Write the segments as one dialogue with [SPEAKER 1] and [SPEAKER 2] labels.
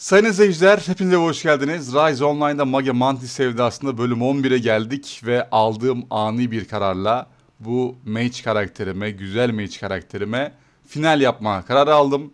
[SPEAKER 1] Sayın izleyiciler hepinize hoş geldiniz. Rise Online'da Mage Mantis sevdasında bölüm 11'e geldik ve aldığım ani bir kararla bu mage karakterime, güzel mage karakterime final yapma kararı aldım.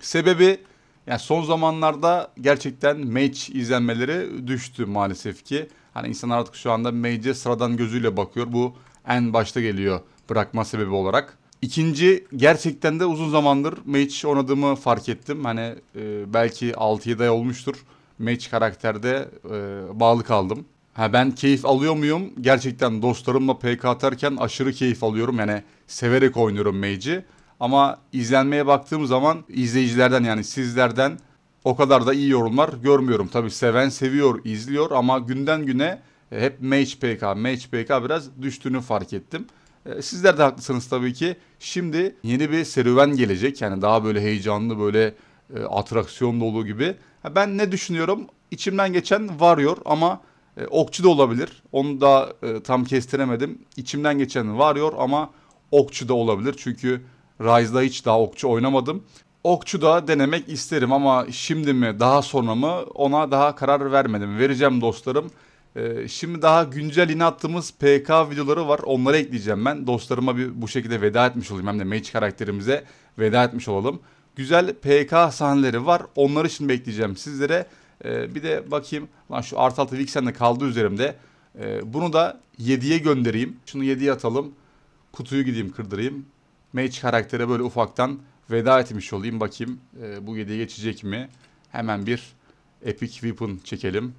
[SPEAKER 1] Sebebi yani son zamanlarda gerçekten mage izlenmeleri düştü maalesef ki. Hani insanlar artık şu anda mage'e sıradan gözüyle bakıyor. Bu en başta geliyor bırakma sebebi olarak. İkinci gerçekten de uzun zamandır Mage oynadığımı fark ettim. Hani e, belki 6-7 ay olmuştur. Mage karakterde e, bağlı kaldım. Ha ben keyif alıyor muyum? Gerçekten dostlarımla PK atarken aşırı keyif alıyorum. Yani severek oynuyorum Mage'i. Ama izlenmeye baktığım zaman izleyicilerden yani sizlerden o kadar da iyi yorumlar görmüyorum. Tabi seven seviyor, izliyor ama günden güne e, hep Mage PK, Mage PK biraz düştüğünü fark ettim. E, sizler de haklısınız tabii ki. Şimdi yeni bir serüven gelecek. Yani daha böyle heyecanlı böyle e, atraksiyon dolu gibi. Ben ne düşünüyorum? İçimden geçen varıyor ama e, okçu da olabilir. Onu da e, tam kestiremedim. İçimden geçen varıyor ama okçu da olabilir. Çünkü Rise'da hiç daha okçu oynamadım. Okçu da denemek isterim ama şimdi mi daha sonra mı ona daha karar vermedim. Vereceğim dostlarım. Ee, şimdi daha güncel yeni attığımız PK videoları var. Onları ekleyeceğim ben. Dostlarıma bir bu şekilde veda etmiş olayım. Hem de Mage karakterimize veda etmiş olalım. Güzel PK sahneleri var. Onları şimdi bekleyeceğim sizlere. Ee, bir de bakayım. Lan şu artı altı Vixen de kaldı üzerimde. Ee, bunu da 7'ye göndereyim. Şunu 7'ye atalım. Kutuyu gideyim kırdırayım. Mage karaktere böyle ufaktan veda etmiş olayım. Bakayım bu 7'ye geçecek mi? Hemen bir Epic Weapon çekelim.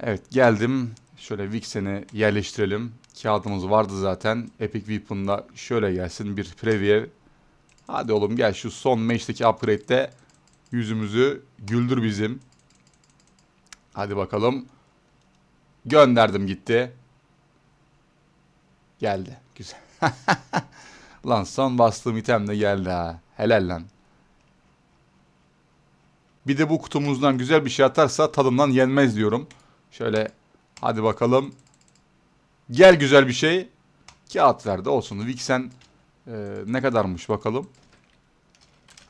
[SPEAKER 1] Evet geldim. Şöyle Vixen'i yerleştirelim. Kağıdımız vardı zaten. Epic Weapon'da şöyle gelsin bir preview. Hadi oğlum gel şu son match'teki upgrade'de yüzümüzü güldür bizim. Hadi bakalım. Gönderdim gitti. Geldi. Güzel. lan son bastığım item de geldi ha. Helal lan. Bir de bu kutumuzdan güzel bir şey atarsa tadından yenmez diyorum. Şöyle hadi bakalım. Gel güzel bir şey. Kağıt verdi olsun. Vixen e, ne kadarmış bakalım.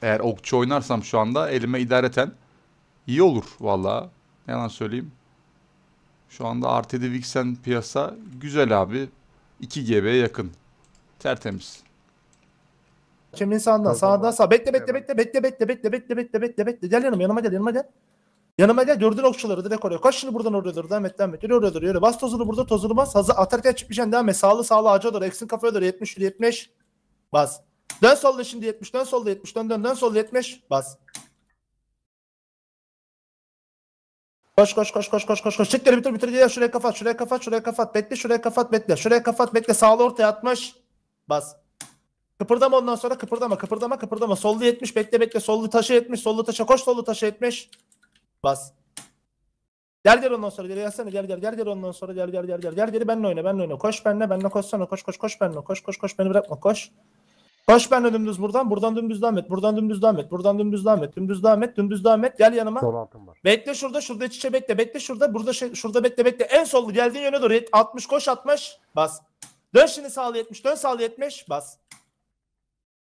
[SPEAKER 1] Eğer okçu oynarsam şu anda elime idareten iyi olur valla. Yalan söyleyeyim. Şu anda Artedi Vixen piyasa güzel abi. 2 GB'ye yakın. Tertemiz.
[SPEAKER 2] Kimin sağından sağından sağ. Bekle bekle bekle bekle bekle bekle bekle bekle bekle bekle. Gel yanıma yanıma gel yanıma gel. Yanıma gel gördün okçuları direkt oraya. Koş şimdi buradan oraya doğru devam et devam et. Yürü oraya doğru yürü. Bas tozunu burada tozunu bas. Hazır atarken çıkmayacaksın devam et. Sağlı sağlı ağaca doğru. Eksin kafaya doğru 70 70. Bas. Dön solda şimdi 70 dön solda 70 dön dön dön solda 70. Bas. Koş koş koş koş koş koş koş. Çekleri bitir bitir gel şuraya kafat şuraya kafat şuraya kafat bekle şuraya kafat bekle şuraya kafat bekle sağlı ortaya atmış. Bas. Kıpırdama ondan sonra kıpırdama kıpırdama kıpırdama. Sollu 70 bekle bekle sollu taşı 70 sollu taşa koş sollu taşı 70. Bas. Gel gel ondan sonra gel gelsene gel gel gel gel ondan sonra gel gel gel gel gel gel benle oyna benle oyna koş benle benle koşsana koş koş koş benle koş koş koş beni bırakma koş. Koş benle dümdüz buradan buradan dümdüz devam et buradan dümdüz devam et buradan dümdüz devam et dümdüz devam et dümdüz devam et gel yanıma. Sol altın var. Bekle şurada şurada iç içe bekle bekle şurada burada şey, şurada bekle bekle en sollu geldiğin yöne doğru 60 koş 60 bas. Dön şimdi sağlı 70 dön sağlı 70 bas.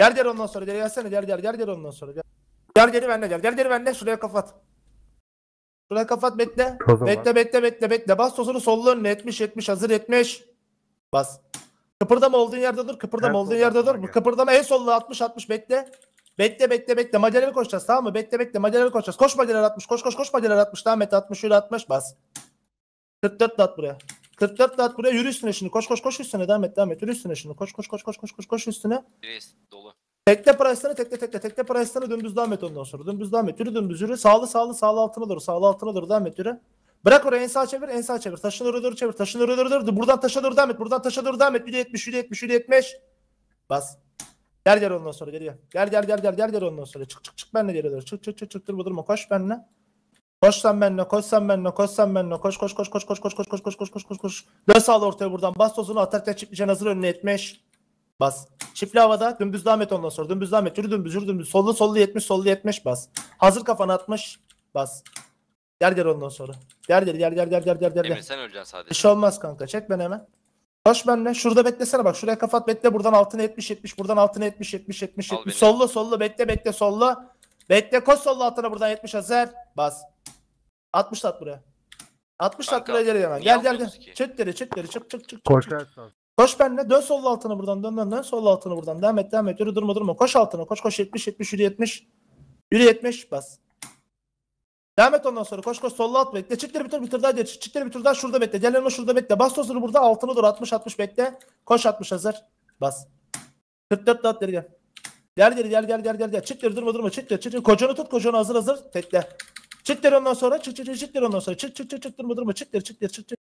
[SPEAKER 2] Gel gel ondan sonra der gelsene gel gel gel gel ondan sonra der. Der deri bende gel Der deri bende şuraya kafat. Şuraya kafat bekle. Kozu bekle, var. bekle bekle bekle Bas tosunu sollu önüne 70 70 hazır 70. Bas. Kıpırdama olduğun yerde dur. Kıpırdama her olduğun yerde dur. Bu kıpırdama en sollu 60 60 bekle. Bekle bekle bekle. Macerere koşacağız tamam mı? Bekle bekle macerere koşacağız. Koş macerere 60. Koş koş koş macerere 60. Tamam et 60 şöyle 60 bas. 44 at buraya. 44 saat buraya yürü üstüne şimdi. Koş koş koş üstüne. Devam et devam et. Yürü üstüne şimdi. Koş koş koş koş koş koş koş üstüne. Reis dolu. Tekle price'larına tekle tekle tekle price'larına dümdüz devam et ondan sonra. Dümdüz devam et. Yürü dümdüz yürü. Sağlı sağlı sağlı altına doğru. Sağlı altına doğru devam et yürü. Bırak oraya en sağ çevir, en sağ çevir. Taşın oraya doğru çevir. Taşın oraya doğru doğru. Buradan taşa doğru devam et. Buradan taşa doğru devam et. Yüde 70 yüde yetmiş, yüde yetmiş. Bas. Gel gel ondan sonra gel gel. Gel gel gel gel gel ondan sonra. Çık çık çık benle geri doğru. Çık çık çık çık durma durma koş benle. Koş sen benimle, koş sen benimle, koş sen benimle. Koş koş koş koş koş koş koş koş koş koş koş koş koş. Dön sağla ortaya buradan. Bas tozunu atarken çipleyeceksin hazır önüne etmiş. Bas. Çiftli havada dümdüz devam et ondan sonra. Dümdüz devam et. Yürü dümdüz yürü dümdüz. Sollu sollu yetmiş, sollu yetmiş, bas. Hazır kafa'nı atmış. Bas. Yer yer ondan sonra. Yer yer yer yer yer yer yer yer. Emir sen öleceksin sadece. Bir olmaz kanka. Çek ben hemen. Koş benimle. Şurada beklesene bak. Şuraya kafat bekle. Buradan altına 70 70. Buradan altına 70 70 70 70. Sollu sollu bekle bekle sollu. Bekle koş sollu altına buradan yetmiş hazır. Bas. 60 at buraya. 60 at buraya geri hemen. Gel gel gel. yapmıyoruz ki? Çetleri çetleri çık çık çık. çık. Koşarsan. Koş benimle. Dön sol altına buradan. Dön dön dön sol altına buradan. Devam et devam et. Yürü durma durma. Koş altına. Koş koş 70 70 yürü 70. Yürü 70 bas. Devam et ondan sonra. Koş koş solla at bekle. Çitleri bir tur bir tur daha geri. çık. Çitleri bir tur daha şurada bekle. Diğerlerini şurada bekle. Bas tozunu burada altına dur 60 60 bekle. Koş 60 hazır. Bas. 44 de at geri gel. Gel geri gel gel gel gel gel. Çitleri durma durma. Çitleri çitleri. Kocanı tut kocanı hazır hazır. Tekle. Çıktır ondan sonra çık çık çık çıktır ondan sonra çık çık çık çıktır mıdır mı çıktır çıktır çık